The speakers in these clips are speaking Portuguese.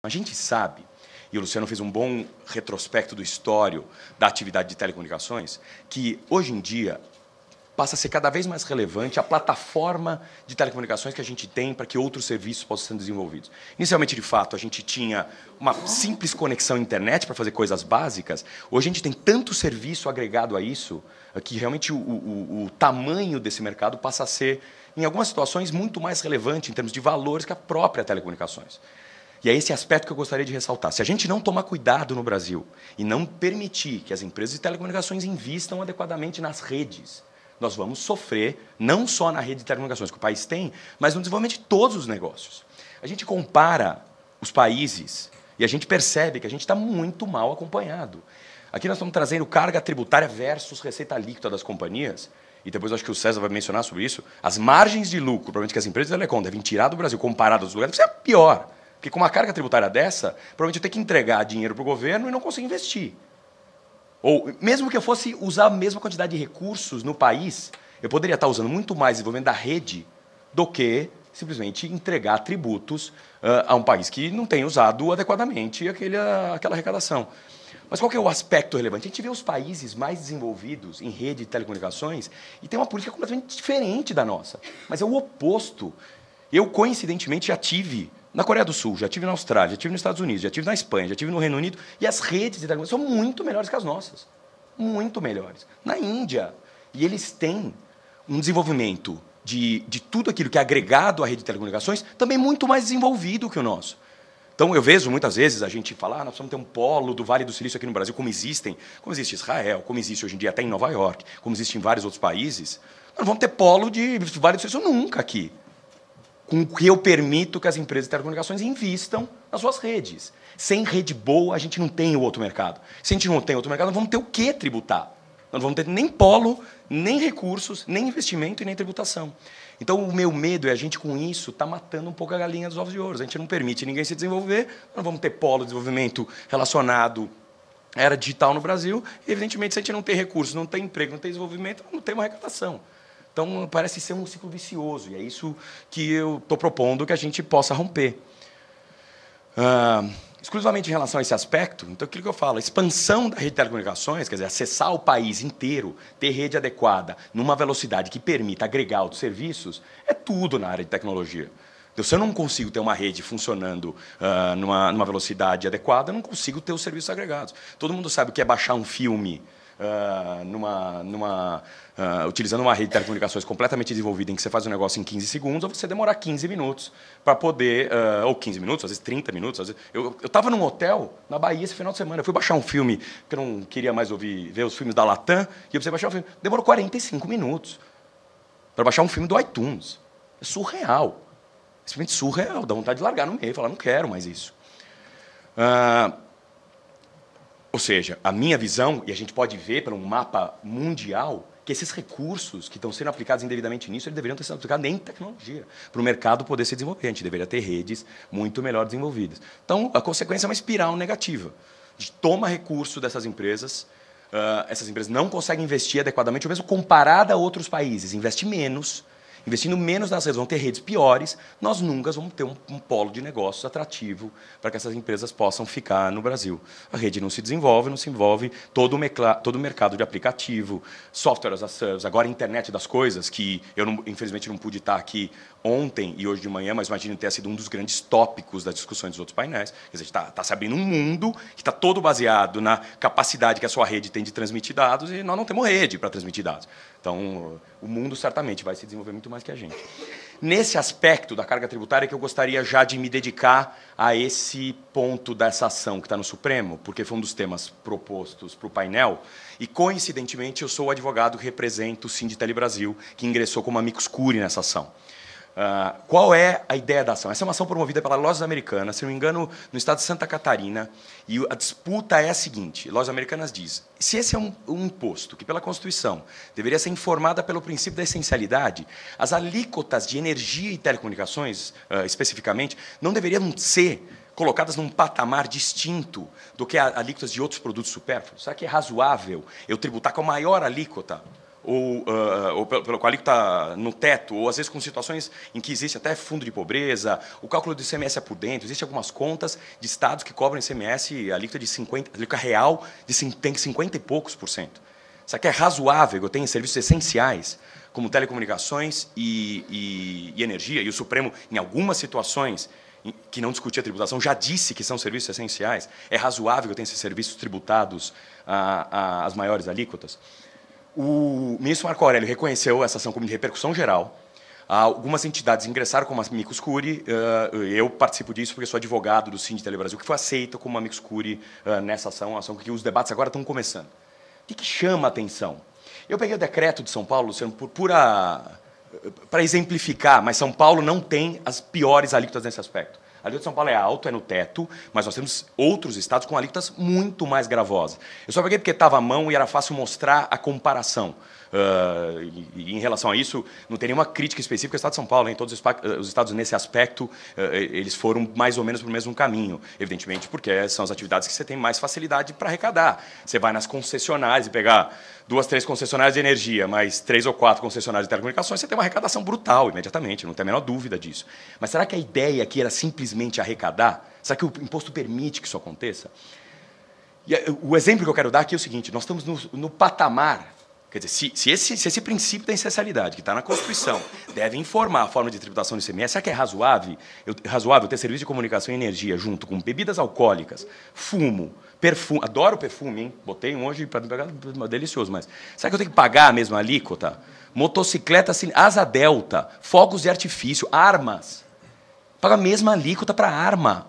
A gente sabe, e o Luciano fez um bom retrospecto do histórico da atividade de telecomunicações, que hoje em dia passa a ser cada vez mais relevante a plataforma de telecomunicações que a gente tem para que outros serviços possam ser desenvolvidos. Inicialmente, de fato, a gente tinha uma simples conexão à internet para fazer coisas básicas. Hoje a gente tem tanto serviço agregado a isso eh, que realmente o, o, o tamanho desse mercado passa a ser, em algumas situações, muito mais relevante em termos de valores que a própria telecomunicações. E é esse aspecto que eu gostaria de ressaltar. Se a gente não tomar cuidado no Brasil e não permitir que as empresas de telecomunicações invistam adequadamente nas redes, nós vamos sofrer não só na rede de telecomunicações que o país tem, mas no desenvolvimento de todos os negócios. A gente compara os países e a gente percebe que a gente está muito mal acompanhado. Aqui nós estamos trazendo carga tributária versus receita líquida das companhias. E depois acho que o César vai mencionar sobre isso. As margens de lucro, provavelmente que as empresas de telecom devem tirar do Brasil comparadas aos lugares, é a pior. Porque com uma carga tributária dessa, provavelmente eu tenho que entregar dinheiro para o governo e não consigo investir. Ou mesmo que eu fosse usar a mesma quantidade de recursos no país, eu poderia estar usando muito mais desenvolvimento da rede do que simplesmente entregar tributos uh, a um país que não tem usado adequadamente aquele, uh, aquela arrecadação. Mas qual que é o aspecto relevante? A gente vê os países mais desenvolvidos em rede de telecomunicações e tem uma política completamente diferente da nossa, mas é o oposto. Eu, coincidentemente, já tive na Coreia do Sul, já tive na Austrália, já tive nos Estados Unidos, já tive na Espanha, já tive no Reino Unido, e as redes de telecomunicações são muito melhores que as nossas. Muito melhores. Na Índia. E eles têm um desenvolvimento de, de tudo aquilo que é agregado à rede de telecomunicações também muito mais desenvolvido que o nosso. Então eu vejo muitas vezes a gente falar, ah, nós precisamos ter um polo do Vale do Silício aqui no Brasil, como existem, como existe Israel, como existe hoje em dia até em Nova York, como existe em vários outros países. Nós não vamos ter polo de Vale do Silício nunca aqui com o que eu permito que as empresas de telecomunicações invistam nas suas redes. Sem rede boa, a gente não tem o outro mercado. Se a gente não tem outro mercado, nós vamos ter o que tributar? Nós não vamos ter nem polo, nem recursos, nem investimento e nem tributação. Então, o meu medo é a gente, com isso, está matando um pouco a galinha dos ovos de ouro. A gente não permite ninguém se desenvolver, nós não vamos ter polo de desenvolvimento relacionado à era digital no Brasil. E, evidentemente, se a gente não tem recursos, não tem emprego, não tem desenvolvimento, não tem uma arrecadação. Então, parece ser um ciclo vicioso, e é isso que eu estou propondo que a gente possa romper. Uh, exclusivamente em relação a esse aspecto, então aquilo que eu falo, a expansão da rede de telecomunicações, quer dizer, acessar o país inteiro, ter rede adequada, numa velocidade que permita agregar outros serviços, é tudo na área de tecnologia. Então, se eu não consigo ter uma rede funcionando uh, numa, numa velocidade adequada, eu não consigo ter os serviços agregados. Todo mundo sabe o que é baixar um filme ah, numa, numa, uh, utilizando uma rede de telecomunicações completamente desenvolvida em que você faz um negócio em 15 segundos, ou você demorar 15 minutos para poder, uh, ou 15 minutos, às vezes 30 minutos. Vezes... Eu estava num hotel na Bahia esse final de semana, eu fui baixar um filme, porque eu não queria mais ouvir, ver os filmes da Latam, e eu precisei baixar um filme. Demorou 45 minutos para baixar um filme do iTunes. É surreal. É simplesmente surreal, dá vontade de largar no meio, falar, não quero mais isso. Uh, ou seja, a minha visão, e a gente pode ver para um mapa mundial, que esses recursos que estão sendo aplicados indevidamente nisso, eles deveriam ter sido aplicados em tecnologia, para o mercado poder se desenvolver. A gente deveria ter redes muito melhor desenvolvidas. Então, a consequência é uma espiral negativa. A gente toma recurso dessas empresas, uh, essas empresas não conseguem investir adequadamente, ou mesmo comparada a outros países, investe menos, Investindo menos nas redes, vão ter redes piores, nós nunca vamos ter um, um polo de negócios atrativo para que essas empresas possam ficar no Brasil. A rede não se desenvolve, não se envolve todo o, todo o mercado de aplicativo, software as a service, agora a internet das coisas, que eu, não, infelizmente, não pude estar aqui ontem e hoje de manhã, mas imagino ter sido um dos grandes tópicos das discussões dos outros painéis. Quer dizer, está tá se abrindo um mundo que está todo baseado na capacidade que a sua rede tem de transmitir dados e nós não temos rede para transmitir dados. Então, o mundo certamente vai se desenvolver muito mais que a gente. Nesse aspecto da carga tributária que eu gostaria já de me dedicar a esse ponto dessa ação que está no Supremo, porque foi um dos temas propostos para o painel, e coincidentemente eu sou o advogado que representa o Sinditele Brasil, que ingressou como amicus curiae nessa ação. Ah, qual é a ideia da ação? Essa é uma ação promovida pela Lojas Americanas, se não me engano, no estado de Santa Catarina. E a disputa é a seguinte: Lojas Americanas diz, se esse é um, um imposto que, pela Constituição, deveria ser informada pelo princípio da essencialidade, as alíquotas de energia e telecomunicações, uh, especificamente, não deveriam ser colocadas num patamar distinto do que alíquotas de outros produtos supérfluos? Será que é razoável eu tributar com a maior alíquota ou, uh, ou pelo, pelo, com a está no teto, ou às vezes com situações em que existe até fundo de pobreza, o cálculo do ICMS é por dentro, existem algumas contas de estados que cobram ICMS a alíquota de 50, alíquota real de tem 50 e poucos por cento. Isso aqui é razoável, eu tenho serviços essenciais, como telecomunicações e, e, e energia, e o Supremo, em algumas situações, que não discutia tributação, já disse que são serviços essenciais. É razoável que eu tenha esses serviços tributados às ah, ah, maiores alíquotas. O ministro Marco Aurélio reconheceu essa ação como de repercussão geral. Algumas entidades ingressaram como amicus curiae. Eh, eu participo disso porque sou advogado do Sinditele Brasil, que foi aceita como amicus curiae eh, nessa ação, ação que os debates agora estão começando. O que chama a atenção? Eu peguei o decreto de São Paulo, Luciano, por pura eh, para exemplificar, mas São Paulo não tem as piores alíquotas nesse aspecto. A alíquota de São Paulo é alta, é no teto, mas nós temos outros estados com alíquotas muito mais gravosas. Eu só peguei porque estava à mão e era fácil mostrar a comparação. Uh, em relação a isso, não tem nenhuma crítica específica ao Estado de São Paulo. Em todos os, os estados, nesse aspecto, uh, eles foram mais ou menos para o mesmo caminho. Evidentemente, porque são as atividades que você tem mais facilidade para arrecadar. Você vai nas concessionárias e pegar duas, três concessionárias de energia, mais três ou quatro concessionárias de telecomunicações, você tem uma arrecadação brutal imediatamente, não tem a menor dúvida disso. Mas será que a ideia aqui era simplesmente arrecadar? Será que o imposto permite que isso aconteça? E eh, o exemplo que eu quero dar aqui é o seguinte: nós estamos no, no patamar Quer dizer, se, se, esse, se esse princípio da essencialidade que está na Constituição deve informar a forma de tributação do ICMS, será que é razoável, eu, razoável ter serviço de comunicação e energia junto com bebidas alcoólicas, fumo, perfume? Adoro perfume, hein? Botei um hoje para delicioso, mas será que eu tenho que pagar a mesma alíquota? Motocicleta, assim, asa delta, fogos de artifício, armas. Paga a mesma alíquota para arma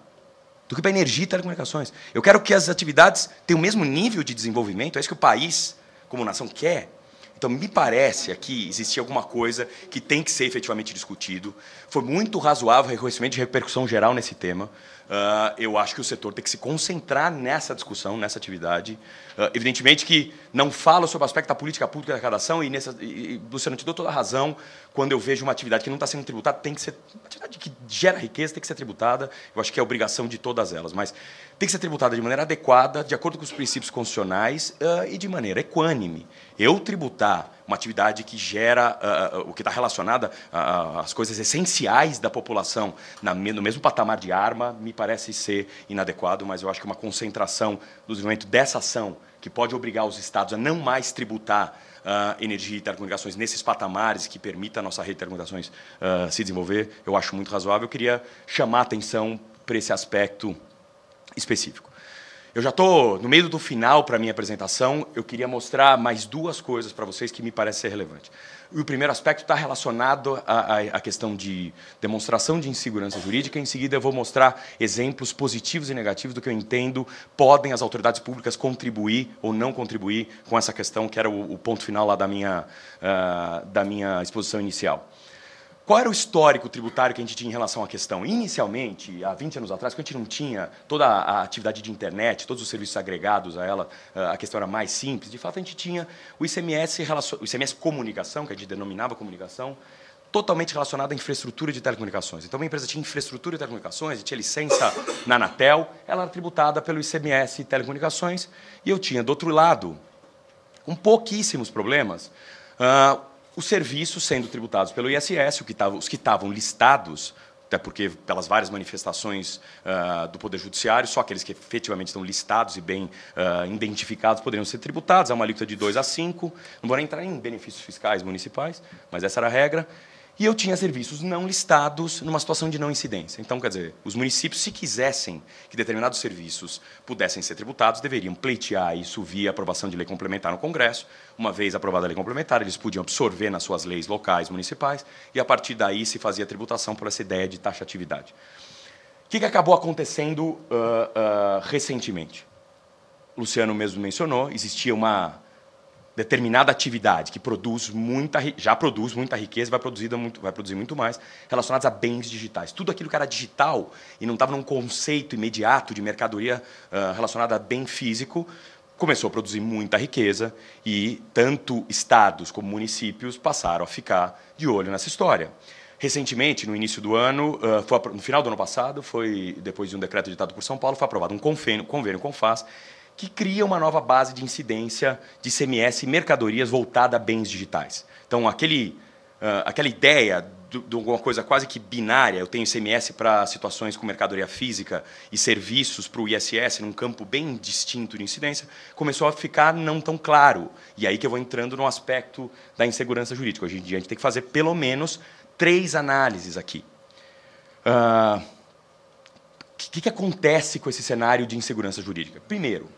do que para energia e telecomunicações. Eu quero que as atividades tenham o mesmo nível de desenvolvimento, é isso que o país como nação quer. Então, me parece aqui existir alguma coisa que tem que ser efetivamente discutido. Foi muito razoável o reconhecimento de repercussão geral nesse tema. Uh, eu acho que o setor tem que se concentrar nessa discussão, nessa atividade. Uh, evidentemente que não fala sobre o aspecto da política pública da arrecadação, e, e, e, Luciano, te dou toda a razão. Quando eu vejo uma atividade que não está sendo tributada, tem que ser. Uma atividade que gera riqueza tem que ser tributada. Eu acho que é obrigação de todas elas. Mas tem que ser tributada de maneira adequada, de acordo com os princípios constitucionais uh, e de maneira equânime. Eu tributar uma atividade que gera, uh, o que está relacionada às coisas essenciais da população na, no mesmo patamar de arma, me parece ser inadequado, mas eu acho que uma concentração do desenvolvimento dessa ação, que pode obrigar os estados a não mais tributar Uh, energia e telecomunicações nesses patamares que permita a nossa rede de telecomunicações uh, se desenvolver, eu acho muito razoável. Eu queria chamar a atenção para esse aspecto específico. Eu já estou no meio do final para a minha apresentação. Eu queria mostrar mais duas coisas para vocês que me parece ser relevante. O primeiro aspecto está relacionado à, à, questão de demonstração de insegurança jurídica. Em seguida, eu vou mostrar exemplos positivos e negativos do que eu entendo podem as autoridades públicas contribuir ou não contribuir com essa questão, que era o, o ponto final lá da minha, uh, da minha exposição inicial. Qual era o histórico tributário que a gente tinha em relação à questão? Inicialmente, há 20 anos atrás, quando a gente não tinha toda a atividade de internet, todos os serviços agregados a ela, eh, a questão era mais simples. De fato, a gente tinha o ICMS, o ICMS comunicação, que a gente denominava comunicação, totalmente relacionada à infraestrutura de telecomunicações. Então, uma empresa tinha infraestrutura de telecomunicações, tinha licença na Anatel, ela era tributada pelo ICMS telecomunicações, e eu tinha, do outro lado, com pouquíssimos problemas, ah, os serviços sendo tributados pelo ISS, que tava, os que estavam listados, até porque pelas várias manifestações uh, do Poder Judiciário, só aqueles que efetivamente estão listados e bem uh, identificados poderiam ser tributados, há uma alíquota de 2 a 5, não vou nem entrar em benefícios fiscais municipais, mas essa era a regra, e eu tinha serviços não listados numa situação de não incidência. Então, quer dizer, os municípios, se quisessem que determinados serviços pudessem ser tributados, deveriam pleitear isso via aprovação de lei complementar no Congresso. Uma vez aprovada a lei complementar, eles podiam absorver nas suas leis locais, municipais, e a partir daí se fazia tributação por essa ideia de taxatividade. O que, que acabou acontecendo uh, uh, recentemente? Luciano mesmo mencionou, existia uma determinada atividade que produz muita já produz muita riqueza, vai produzir muito, vai produzir muito mais, relacionados a bens digitais. Tudo aquilo que era digital e não estava num conceito imediato de mercadoria uh, relacionada a bem físico, começou a produzir muita riqueza e tanto estados como municípios passaram a ficar de olho nessa história. Recentemente, no início do ano, no final do ano passado, foi depois de um decreto ditado por São Paulo, foi aprovado um convênio, convênio com o FAS, que cria uma nova base de incidência de CMS mercadorias voltada a bens digitais. Então, aquele, uh, aquela ideia de alguma coisa quase que binária, eu tenho CMS para situações com mercadoria física e serviços para o ISS num campo bem distinto de incidência, começou a ficar não tão claro. E aí que eu vou entrando no aspecto da insegurança jurídica. Hoje em dia a gente tem que fazer pelo menos três análises aqui. O uh, ah, que, que acontece com esse cenário de insegurança jurídica? Primeiro,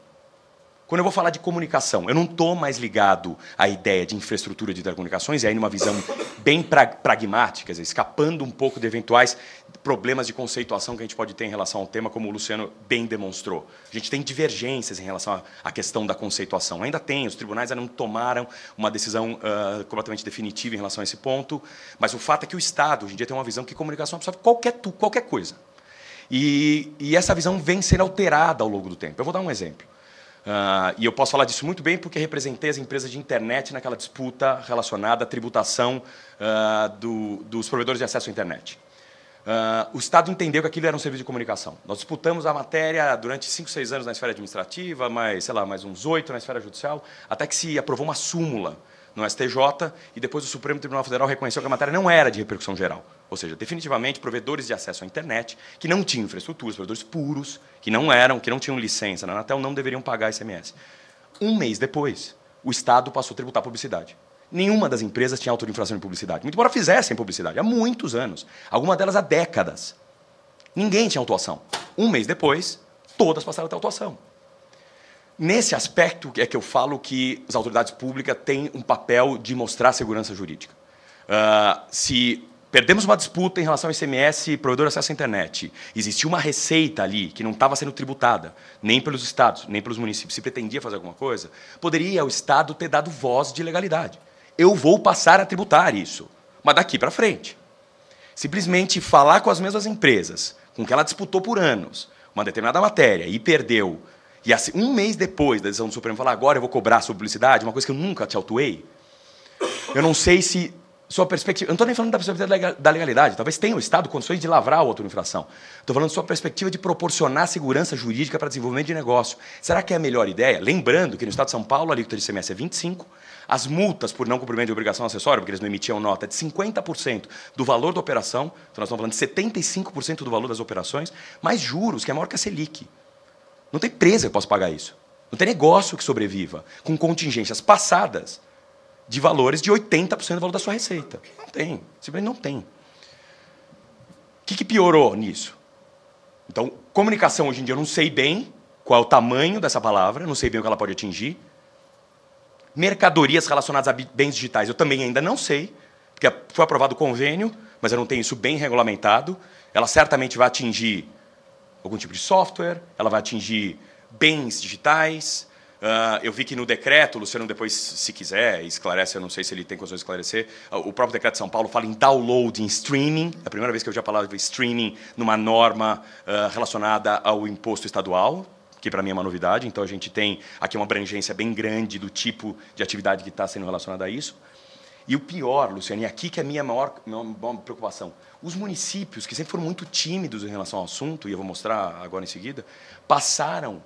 quando eu vou falar de comunicação, eu não estou mais ligado à ideia de infraestrutura de telecomunicações, e aí numa visão bem pra, pragmática, escapando um pouco de eventuais problemas de conceituação que a gente pode ter em relação ao tema, como o Luciano bem demonstrou. A gente tem divergências em relação à questão da conceituação. Ainda tem, os tribunais ainda não tomaram uma decisão uh, completamente definitiva em relação a esse ponto, mas o fato é que o Estado, hoje em dia, tem uma visão que comunicação absorve qualquer, tu, qualquer coisa. E, e essa visão vem sendo alterada ao longo do tempo. Eu vou dar um exemplo. Uh, e eu posso falar disso muito bem porque representei as empresas de internet naquela disputa relacionada à tributação uh, do, dos provedores de acesso à internet. Uh, o Estado entendeu que aquilo era um serviço de comunicação. Nós disputamos a matéria durante 5, 6 anos na esfera administrativa, mais, sei lá, mais uns 8 na esfera judicial, até que se aprovou uma súmula no STJ e depois o Supremo Tribunal Federal reconheceu que a matéria não era de repercussão geral. Ou seja, definitivamente provedores de acesso à internet que não tinham infraestruturas, provedores puros, que não eram, que não tinham licença na Anatel, não deveriam pagar ICMS. Um mês depois, o Estado passou a tributar a publicidade. Nenhuma das empresas tinha auto de infração de publicidade, muito embora fizessem publicidade há muitos anos, algumas delas há décadas. Ninguém tinha autuação. Um mês depois, todas passaram a ter autuação. Nesse aspecto é que eu falo que as autoridades públicas têm um papel de mostrar segurança jurídica. Uh, se perdemos uma disputa em relação ao ICMS, provedor de acesso à internet, existia uma receita ali que não estava sendo tributada, nem pelos estados, nem pelos municípios, se pretendia fazer alguma coisa, poderia o Estado ter dado voz de legalidade. Eu vou passar a tributar isso, mas daqui para frente. Simplesmente falar com as mesmas empresas, com que ela disputou por anos, uma determinada matéria, e perdeu e assim, um mês depois da decisão do Supremo falar, agora eu vou cobrar sobre publicidade, uma coisa que eu nunca te autuei, eu não sei se sua perspectiva. Eu não estou nem falando da perspectiva da legalidade. Talvez tenha o Estado condições de lavrar outra autoinfração. Estou falando da sua perspectiva de proporcionar segurança jurídica para desenvolvimento de negócio. Será que é a melhor ideia? Lembrando que no Estado de São Paulo a alíquota de ICMS é 25%, as multas por não cumprimento de obrigação acessória, porque eles não emitiam nota, é de 50% do valor da operação, então nós estamos falando de 75% do valor das operações, mais juros, que é maior que a Selic. Não tem empresa que possa pagar isso. Não tem negócio que sobreviva com contingências passadas de valores de 80% do valor da sua receita. Não tem. Simplesmente não tem. O que, que piorou nisso? Então, comunicação hoje em dia eu não sei bem qual é o tamanho dessa palavra, não sei bem o que ela pode atingir. Mercadorias relacionadas a bens digitais eu também ainda não sei, porque foi aprovado o convênio, mas eu não tenho isso bem regulamentado. Ela certamente vai atingir algum tipo de software, ela vai atingir bens digitais. Uh, eu vi que no decreto, o Luciano depois, se quiser, esclarece, eu não sei se ele tem condições de esclarecer, ah, o próprio decreto de São Paulo fala em download, em streaming, é a primeira vez que eu já falava de streaming numa norma uh, relacionada ao imposto estadual, que para mim é uma novidade. Então a gente tem aqui uma abrangência bem grande do tipo de atividade que está sendo relacionada a isso. E o pior, Luciane, aqui que é a minha maior, minha maior preocupação. Os municípios, que sempre foram muito tímidos em relação ao assunto, e eu vou mostrar agora em seguida, passaram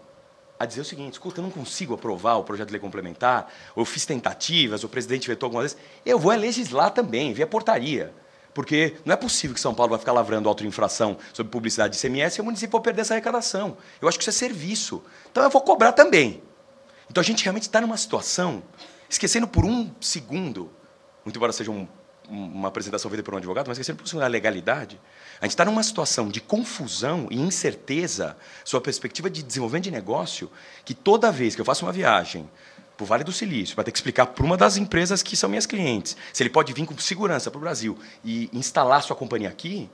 a dizer o seguinte: escuta, eu não consigo aprovar o projeto de lei complementar, ou eu fiz tentativas, o presidente vetou algumas vezes, eu vou é legislar também, via portaria. Porque não é possível que São Paulo vai ficar lavrando autoinfração sobre publicidade de ICMS e o município vai perder essa arrecadação. Eu acho que isso é serviço. Então eu vou cobrar também. Então a gente realmente está numa situação, esquecendo por um segundo muito embora seja um, uma apresentação feita por um advogado, mas sempre por a legalidade. A gente está numa situação de confusão e incerteza sobre a perspectiva de desenvolvimento de negócio que toda vez que eu faço uma viagem para o Vale do Silício, para ter que explicar para uma das empresas que são minhas clientes, se ele pode vir com segurança para o Brasil e instalar sua companhia aqui,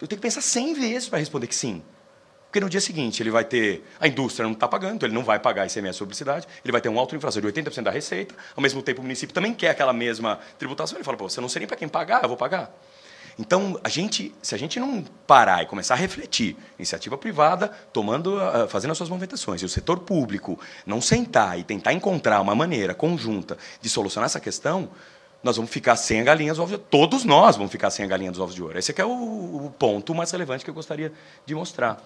eu tenho que pensar 100 vezes para responder que sim. Porque no dia seguinte ele vai ter. A indústria não está pagando, ele não vai pagar ICMS sobre publicidade, ele vai ter um alto inflação de 80% da receita, ao mesmo tempo o município também quer aquela mesma tributação, ele fala, pô, você não sei nem para quem pagar, eu vou pagar. Então, a gente, se a gente não parar e começar a refletir, iniciativa privada tomando, ah, fazendo as suas movimentações, e o setor público não sentar e tentar encontrar uma maneira conjunta de solucionar essa questão, nós vamos ficar sem a galinha dos ovos de ouro. Todos nós vamos ficar sem a galinha dos ovos de ouro. Esse é, é o, o ponto mais relevante que eu gostaria de mostrar.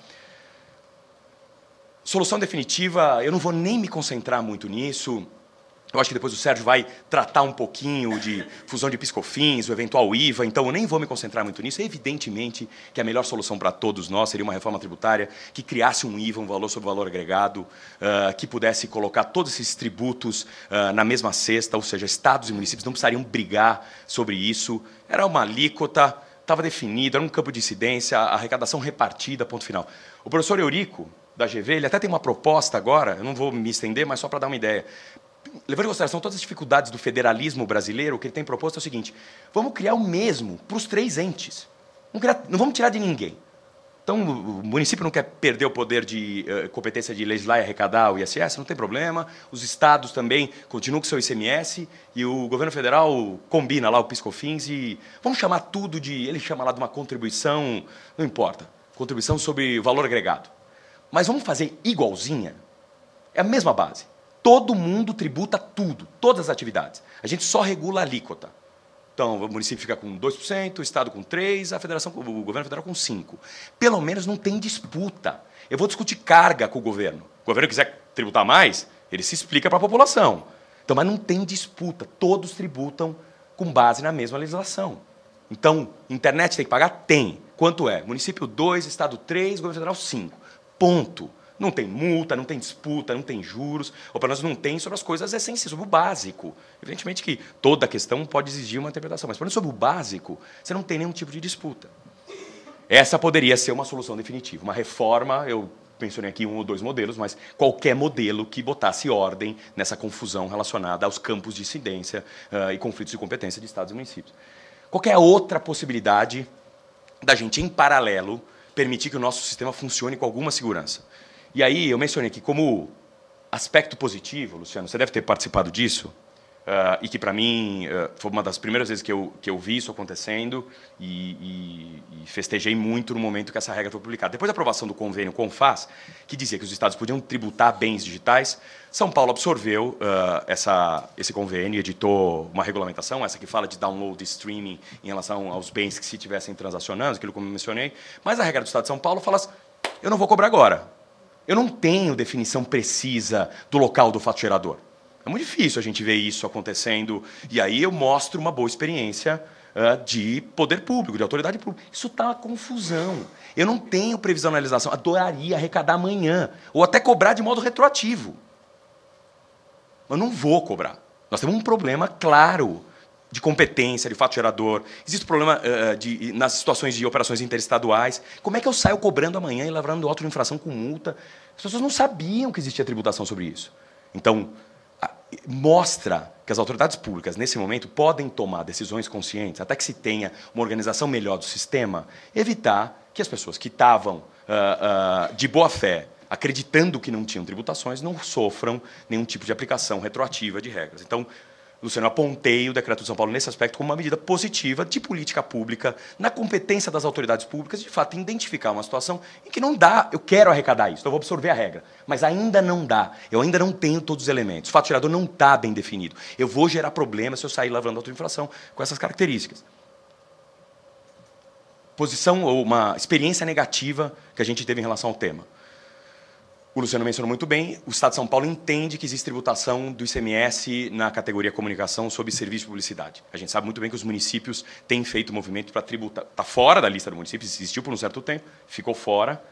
Solução definitiva, eu não vou nem me concentrar muito nisso. Eu acho que depois o Sérgio vai tratar um pouquinho de fusão de piscofins, o eventual IVA, então eu nem vou me concentrar muito nisso. Evidentemente que a melhor solução para todos nós seria uma reforma tributária que criasse um IVA, um valor sobre valor agregado, uh, que pudesse colocar todos esses tributos uh, na mesma cesta, ou seja, estados e municípios não precisariam brigar sobre isso. Era uma alíquota, estava definido, era um campo de incidência, arrecadação repartida, ponto final. O professor Eurico, da GV, ele até tem uma proposta agora, eu não vou me estender, mas só para dar uma ideia. Levando em consideração todas as dificuldades do federalismo brasileiro, o que ele tem proposto é o seguinte: vamos criar o mesmo para os três entes. Não, criar, não vamos tirar de ninguém. Então, o município não quer perder o poder de uh, competência de legislar e arrecadar o ISS, não tem problema. Os estados também continuam com seu ICMS e o governo federal combina lá o PiscoFins e vamos chamar tudo de. Ele chama lá de uma contribuição, não importa, contribuição sobre valor agregado. Mas vamos fazer igualzinha? É a mesma base. Todo mundo tributa tudo, todas as atividades. A gente só regula a alíquota. Então, o município fica com 2%, o estado com 3%, a federação, o governo federal com 5%. Pelo menos não tem disputa. Eu vou discutir carga com o governo. O governo quiser tributar mais, ele se explica para a população. Então, mas não tem disputa. Todos tributam com base na mesma legislação. Então, internet tem que pagar? Tem. Quanto é? Município 2, Estado 3, Governo Federal 5. Ponto. Não tem multa, não tem disputa, não tem juros, ou pelo menos não tem sobre as coisas essenciais, sobre o básico. Evidentemente que toda questão pode exigir uma interpretação, mas pelo menos sobre o básico, você não tem nenhum tipo de disputa. Essa poderia ser uma solução definitiva. Uma reforma, eu mencionei aqui um ou dois modelos, mas qualquer modelo que botasse ordem nessa confusão relacionada aos campos de incidência uh, e conflitos de competência de estados e municípios. Qualquer outra possibilidade da gente, em paralelo, permitir que o nosso sistema funcione com alguma segurança. E aí eu mencionei que como aspecto positivo, Luciano, você deve ter participado disso, Uh, e que para mim uh, foi uma das primeiras vezes que eu, que eu vi isso acontecendo e, e, e, festejei muito no momento que essa regra foi publicada. Depois da aprovação do convênio com o FAS, que dizia que os estados podiam tributar bens digitais, São Paulo absorveu uh, essa, esse convênio, editou uma regulamentação, essa que fala de download e streaming em relação aos bens que se tivessem transacionando, aquilo que eu mencionei, mas a regra do estado de São Paulo fala assim, eu não vou cobrar agora. Eu não tenho definição precisa do local do fato gerador. É muito difícil a gente ver isso acontecendo. E aí eu mostro uma boa experiência uh, de poder público, de autoridade pública. Isso está uma confusão. Eu não tenho previsão na legislação. Adoraria arrecadar amanhã, ou até cobrar de modo retroativo. Mas não vou cobrar. Nós temos um problema claro de competência, de fato gerador. Existe o problema uh, de, nas situações de operações interestaduais. Como é que eu saio cobrando amanhã e lavrando auto infração com multa? As pessoas não sabiam que existia tributação sobre isso. Então, mostra que as autoridades públicas, nesse momento, podem tomar decisões conscientes, até que se tenha uma organização melhor do sistema, evitar que as pessoas que estavam uh, uh, de boa fé, acreditando que não tinham tributações, não sofram nenhum tipo de aplicação retroativa de regras. Então, Luciano, apontei o decreto de São Paulo nesse aspecto como uma medida positiva de política pública, na competência das autoridades públicas, de fato, identificar uma situação em que não dá, eu quero arrecadar isso, então eu vou absorver a regra, mas ainda não dá, eu ainda não tenho todos os elementos, o fato gerador não está bem definido, eu vou gerar problemas se eu sair lavrando autoinflação com essas características. Posição ou uma experiência negativa que a gente teve em relação ao tema. O Luciano mencionou muito bem, o Estado de São Paulo entende que existe tributação do ICMS na categoria comunicação sob serviço de publicidade. A gente sabe muito bem que os municípios têm feito movimento para tributar. Está fora da lista dos municípios, existiu por um certo tempo, ficou fora.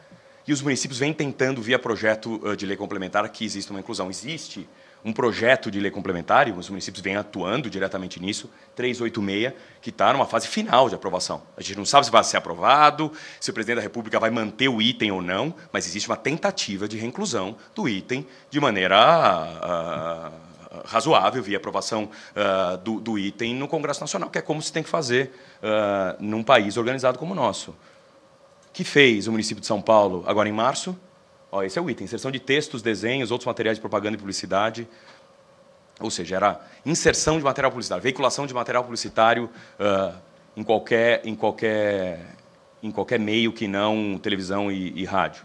E os municípios vêm tentando, via projeto de lei complementar, que exista uma inclusão. Existe um projeto de lei complementar, e os municípios vêm atuando diretamente nisso, 386, que está numa fase final de aprovação. A gente não sabe se vai ser aprovado, se o presidente da República vai manter o item ou não, mas existe uma tentativa de reinclusão do item de maneira a, ah, a, ah, razoável, via aprovação ah, do, do, item no Congresso Nacional, que é como se tem que fazer num país organizado como o nosso. que fez o município de São Paulo agora em março? Ó, esse é o item: inserção de textos, desenhos, outros materiais de propaganda e publicidade. Ou seja, era inserção de material publicitário, veiculação de material publicitário uh, em, qualquer, em, qualquer, em qualquer meio que não televisão e, e rádio.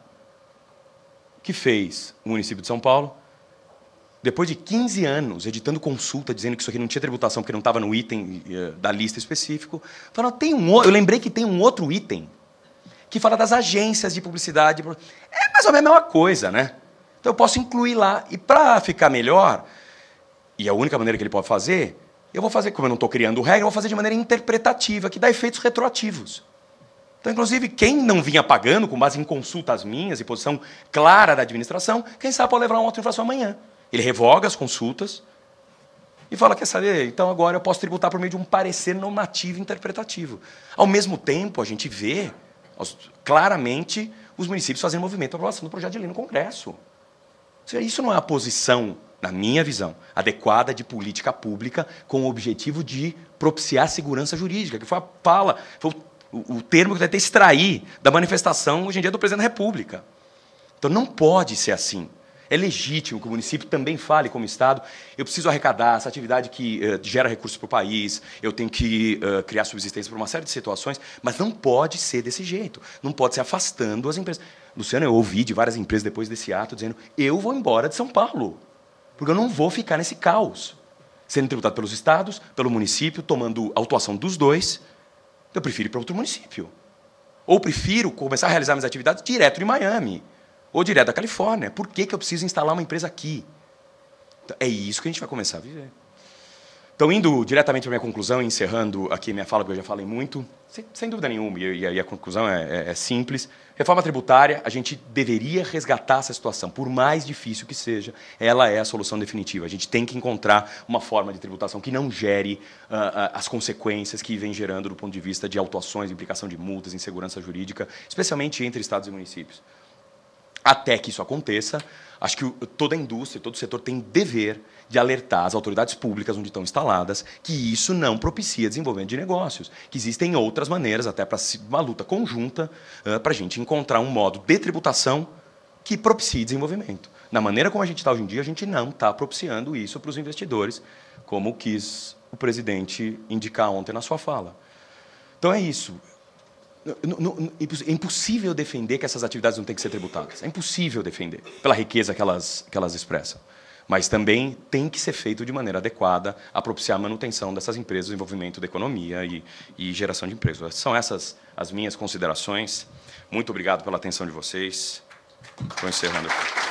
O que fez o município de São Paulo? Depois de 15 anos editando consulta, dizendo que isso aqui não tinha tributação, porque não estava no item eh, da lista específico, falou tem um, eu lembrei que tem um outro item que fala das agências de publicidade mais ou menos a mesma coisa, né? Então eu posso incluir lá. E para ficar melhor, e é a única maneira que ele pode fazer, eu vou fazer, como eu não estou criando regra, eu vou fazer de maneira interpretativa, que dá efeitos retroativos. Então, inclusive, quem não vinha pagando, com base em consultas minhas e posição clara da administração, quem sabe pode levar uma auto-infração amanhã. Ele revoga as consultas e fala: quer saber? Então agora eu posso tributar por meio de um parecer normativo interpretativo. Ao mesmo tempo, a gente vê claramente os municípios fazendo movimento para aprovação do projeto de lei no Congresso. isso não é a posição, na minha visão, adequada de política pública com o objetivo de propiciar segurança jurídica, que foi a fala, foi o, o termo que eu tentei extrair da manifestação hoje em dia do presidente da República. Então não pode ser assim. É legítimo que o município também fale como Estado, eu preciso arrecadar essa atividade que uh, gera recursos para o país, eu tenho que uh, criar subsistência para uma série de situações, mas não pode ser desse jeito, não pode ser afastando as empresas. Luciano, eu ouvi de várias empresas depois desse ato dizendo, eu vou embora de São Paulo, porque eu não vou ficar nesse caos, sendo tributado pelos estados, pelo município, tomando a autuação dos dois, eu prefiro ir para outro município. Ou prefiro começar a realizar minhas atividades direto em Miami, ou direto da Califórnia. Por que, que eu preciso instalar uma empresa aqui? Então, é isso que a gente vai começar a viver. Então, indo diretamente para minha conclusão e encerrando aqui minha fala, porque eu já falei muito, sem, sem dúvida nenhuma, e, e, a conclusão é, é, é simples. Reforma tributária, a gente deveria resgatar essa situação, por mais difícil que seja, ela é a solução definitiva. A gente tem que encontrar uma forma de tributação que não gere uh, uh, as consequências que vem gerando do ponto de vista de autuações, implicação de multas, insegurança jurídica, especialmente entre estados e municípios. Até que isso aconteça, acho que toda a indústria, todo o setor tem dever de alertar as autoridades públicas onde estão instaladas que isso não propicia desenvolvimento de negócios, que existem outras maneiras, até para uma luta conjunta, para a gente encontrar um modo de tributação que propicie desenvolvimento. Na maneira como a gente está hoje em dia, a gente não está propiciando isso para os investidores, como quis o presidente indicar ontem na sua fala. Então é isso. Não, não, é impossível defender que essas atividades não têm que ser tributadas. É impossível defender, pela riqueza que elas, que elas expressam. Mas também tem que ser feito de maneira adequada a propiciar a manutenção dessas empresas, desenvolvimento da economia e, e geração de empregos. São essas as minhas considerações. Muito obrigado pela atenção de vocês. Estou encerrando aqui.